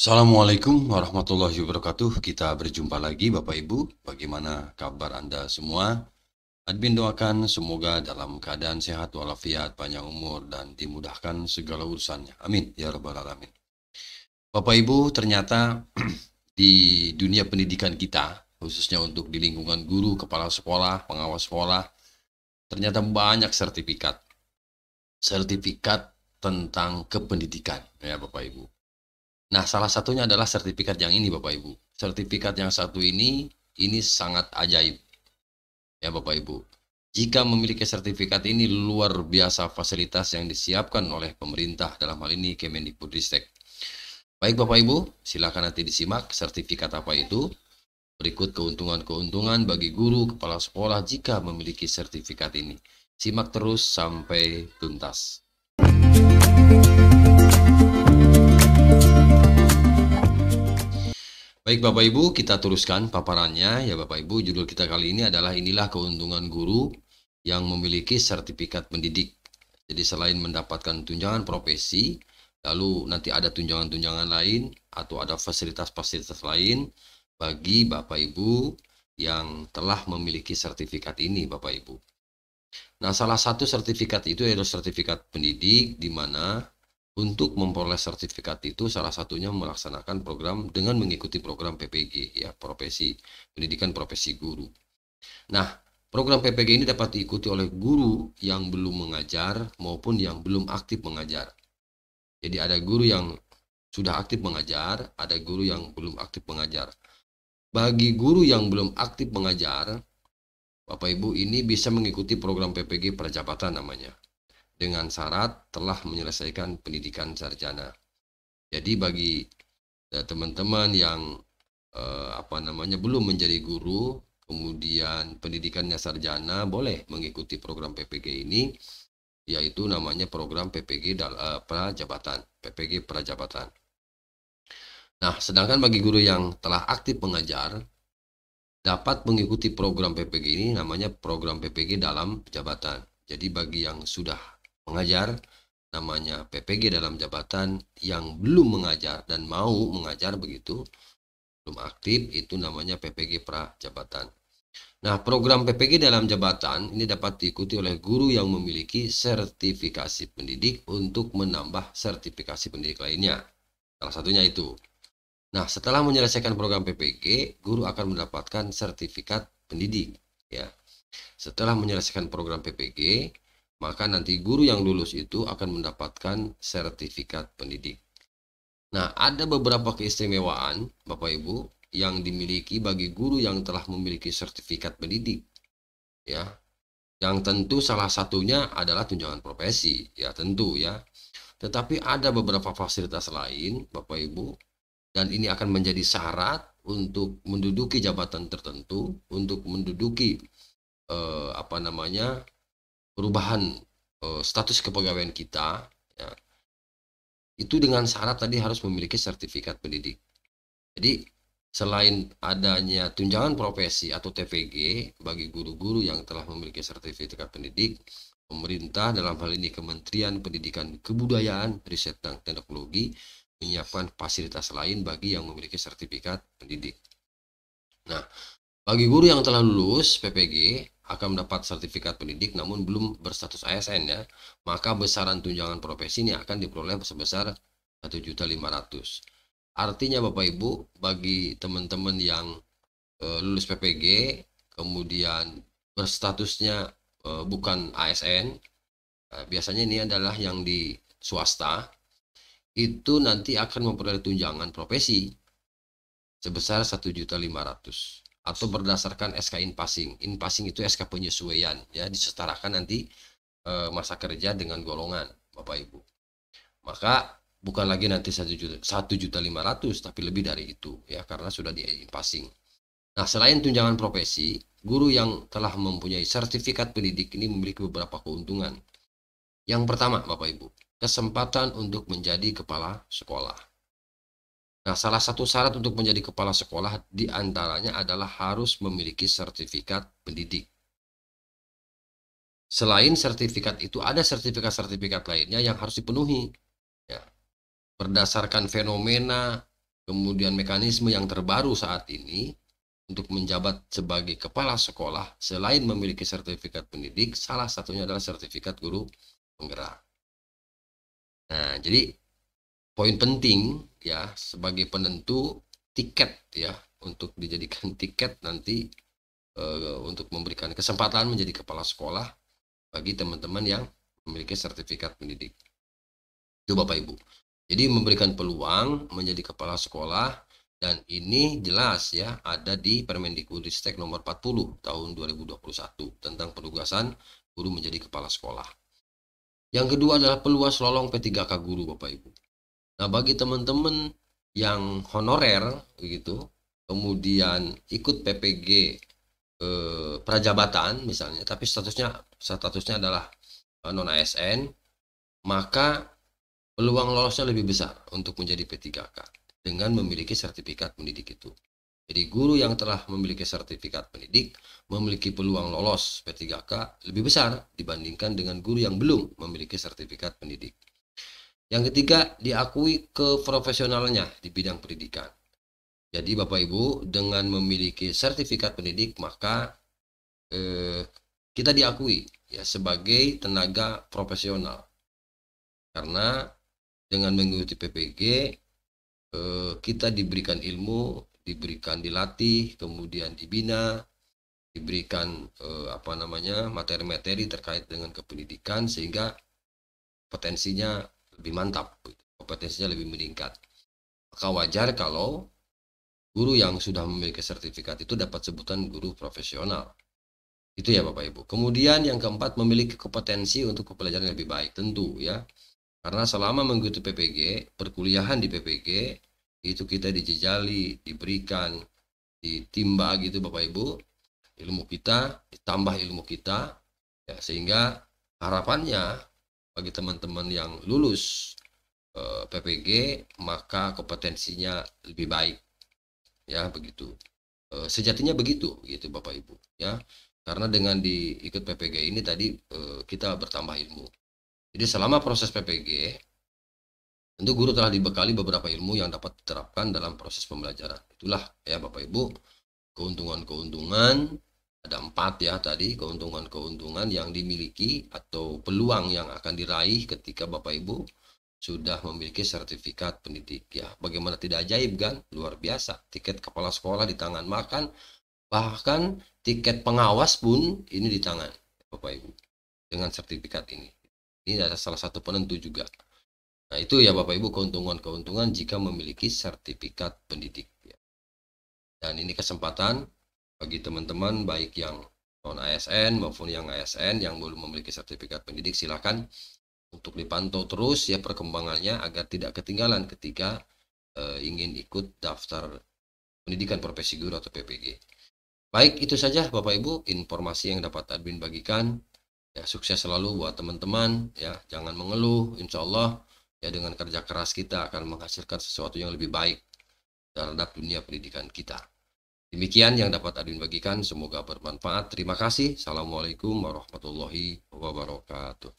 Assalamualaikum warahmatullahi wabarakatuh. Kita berjumpa lagi Bapak Ibu. Bagaimana kabar Anda semua? Admin doakan semoga dalam keadaan sehat walafiat, panjang umur dan dimudahkan segala urusannya. Amin ya rabbal alamin. Bapak Ibu, ternyata di dunia pendidikan kita, khususnya untuk di lingkungan guru, kepala sekolah, pengawas sekolah, ternyata banyak sertifikat. Sertifikat tentang kependidikan ya Bapak Ibu Nah, salah satunya adalah sertifikat yang ini, Bapak Ibu. Sertifikat yang satu ini, ini sangat ajaib. Ya, Bapak Ibu. Jika memiliki sertifikat ini luar biasa fasilitas yang disiapkan oleh pemerintah dalam hal ini Kemendikbudristek. Baik Bapak Ibu, silakan nanti disimak sertifikat apa itu. Berikut keuntungan-keuntungan bagi guru kepala sekolah jika memiliki sertifikat ini. Simak terus sampai tuntas. Thank Baik Bapak Ibu, kita teruskan paparannya. Ya Bapak Ibu, judul kita kali ini adalah inilah keuntungan guru yang memiliki sertifikat pendidik. Jadi selain mendapatkan tunjangan profesi, lalu nanti ada tunjangan-tunjangan lain atau ada fasilitas-fasilitas lain bagi Bapak Ibu yang telah memiliki sertifikat ini Bapak Ibu. Nah, salah satu sertifikat itu adalah sertifikat pendidik di mana untuk memperoleh sertifikat itu salah satunya melaksanakan program dengan mengikuti program PPG ya profesi pendidikan profesi guru. Nah, program PPG ini dapat diikuti oleh guru yang belum mengajar maupun yang belum aktif mengajar. Jadi ada guru yang sudah aktif mengajar, ada guru yang belum aktif mengajar. Bagi guru yang belum aktif mengajar, Bapak Ibu ini bisa mengikuti program PPG perjabatan namanya dengan syarat telah menyelesaikan pendidikan sarjana. Jadi bagi eh, teman-teman yang eh, apa namanya belum menjadi guru, kemudian pendidikannya sarjana boleh mengikuti program PPG ini yaitu namanya program PPG dal eh, prajabatan, PPG prajabatan. Nah, sedangkan bagi guru yang telah aktif mengajar dapat mengikuti program PPG ini namanya program PPG dalam jabatan. Jadi bagi yang sudah pengajar namanya PPG dalam jabatan yang belum mengajar dan mau mengajar begitu belum aktif itu namanya PPG pra jabatan. Nah, program PPG dalam jabatan ini dapat diikuti oleh guru yang memiliki sertifikasi pendidik untuk menambah sertifikasi pendidik lainnya. Salah satunya itu. Nah, setelah menyelesaikan program PPG, guru akan mendapatkan sertifikat pendidik, ya. Setelah menyelesaikan program PPG, maka nanti guru yang lulus itu akan mendapatkan sertifikat pendidik. Nah, ada beberapa keistimewaan, Bapak Ibu, yang dimiliki bagi guru yang telah memiliki sertifikat pendidik. Ya. Yang tentu salah satunya adalah tunjangan profesi, ya tentu ya. Tetapi ada beberapa fasilitas lain, Bapak Ibu, dan ini akan menjadi syarat untuk menduduki jabatan tertentu, untuk menduduki eh, apa namanya perubahan eh, status kepegawaian kita ya, itu dengan syarat tadi harus memiliki sertifikat pendidik. Jadi selain adanya tunjangan profesi atau TPG bagi guru-guru yang telah memiliki sertifikat pendidik, pemerintah dalam hal ini Kementerian Pendidikan Kebudayaan, Riset dan Teknologi menyiapkan fasilitas lain bagi yang memiliki sertifikat pendidik. Nah, bagi guru yang telah lulus PPG akan mendapat sertifikat pendidik namun belum berstatus ASN ya, maka besaran tunjangan profesi ini akan diperoleh sebesar 1.500. Artinya Bapak Ibu, bagi teman-teman yang e, lulus PPG kemudian berstatusnya e, bukan ASN, e, eh, biasanya ini adalah yang di swasta itu nanti akan memperoleh tunjangan profesi sebesar 1.500 atau berdasarkan SK in passing. In passing itu SK penyesuaian ya disetarakan nanti e, masa kerja dengan golongan Bapak Ibu. Maka bukan lagi nanti satu juta satu juta lima ratus tapi lebih dari itu ya karena sudah di in passing. Nah selain tunjangan profesi, guru yang telah mempunyai sertifikat pendidik ini memiliki beberapa keuntungan. Yang pertama Bapak Ibu, kesempatan untuk menjadi kepala sekolah. Nah, salah satu syarat untuk menjadi kepala sekolah diantaranya adalah harus memiliki sertifikat pendidik. Selain sertifikat itu, ada sertifikat-sertifikat lainnya yang harus dipenuhi. Ya. Berdasarkan fenomena, kemudian mekanisme yang terbaru saat ini, untuk menjabat sebagai kepala sekolah, selain memiliki sertifikat pendidik, salah satunya adalah sertifikat guru penggerak. Nah, jadi poin penting ya sebagai penentu tiket ya untuk dijadikan tiket nanti e, untuk memberikan kesempatan menjadi kepala sekolah bagi teman-teman yang memiliki sertifikat pendidik itu bapak ibu jadi memberikan peluang menjadi kepala sekolah dan ini jelas ya ada di Permendikbudristek nomor 40 tahun 2021 tentang penugasan guru menjadi kepala sekolah yang kedua adalah peluas lolong P3K guru Bapak Ibu Nah, bagi teman-teman yang honorer gitu kemudian ikut PPG eh, prajabatan misalnya, tapi statusnya statusnya adalah eh, non ASN, maka peluang lolosnya lebih besar untuk menjadi P3K dengan memiliki sertifikat pendidik itu. Jadi guru yang telah memiliki sertifikat pendidik memiliki peluang lolos P3K lebih besar dibandingkan dengan guru yang belum memiliki sertifikat pendidik. Yang ketiga, diakui keprofesionalnya di bidang pendidikan. Jadi Bapak Ibu, dengan memiliki sertifikat pendidik maka eh, kita diakui ya sebagai tenaga profesional. Karena dengan mengikuti PPG eh, kita diberikan ilmu, diberikan dilatih, kemudian dibina, diberikan eh, apa namanya materi-materi terkait dengan kependidikan sehingga potensinya lebih mantap, gitu. kompetensinya lebih meningkat. Maka wajar kalau guru yang sudah memiliki sertifikat itu dapat sebutan guru profesional. Itu ya Bapak Ibu. Kemudian yang keempat memiliki kompetensi untuk pembelajaran lebih baik tentu ya. Karena selama mengikuti PPG, perkuliahan di PPG itu kita dijejali, diberikan, ditimba gitu Bapak Ibu, ilmu kita ditambah ilmu kita ya sehingga harapannya bagi teman-teman yang lulus eh, PPG maka kompetensinya lebih baik ya begitu eh, sejatinya begitu gitu Bapak Ibu ya karena dengan diikut PPG ini tadi eh, kita bertambah ilmu jadi selama proses PPG tentu guru telah dibekali beberapa ilmu yang dapat diterapkan dalam proses pembelajaran itulah ya Bapak Ibu keuntungan-keuntungan ada empat ya tadi keuntungan-keuntungan yang dimiliki atau peluang yang akan diraih ketika Bapak Ibu sudah memiliki sertifikat pendidik ya bagaimana tidak ajaib kan luar biasa tiket kepala sekolah di tangan makan bahkan tiket pengawas pun ini di tangan Bapak Ibu dengan sertifikat ini ini adalah salah satu penentu juga nah itu ya Bapak Ibu keuntungan-keuntungan jika memiliki sertifikat pendidik ya. dan ini kesempatan bagi teman-teman baik yang non ASN maupun yang ASN yang belum memiliki sertifikat pendidik silahkan untuk dipantau terus ya perkembangannya agar tidak ketinggalan ketika uh, ingin ikut daftar pendidikan profesi guru atau PPG. Baik itu saja Bapak Ibu informasi yang dapat admin bagikan. Ya sukses selalu buat teman-teman ya jangan mengeluh Insya Allah ya dengan kerja keras kita akan menghasilkan sesuatu yang lebih baik terhadap dunia pendidikan kita. Demikian yang dapat Adin bagikan, semoga bermanfaat. Terima kasih. Assalamualaikum warahmatullahi wabarakatuh.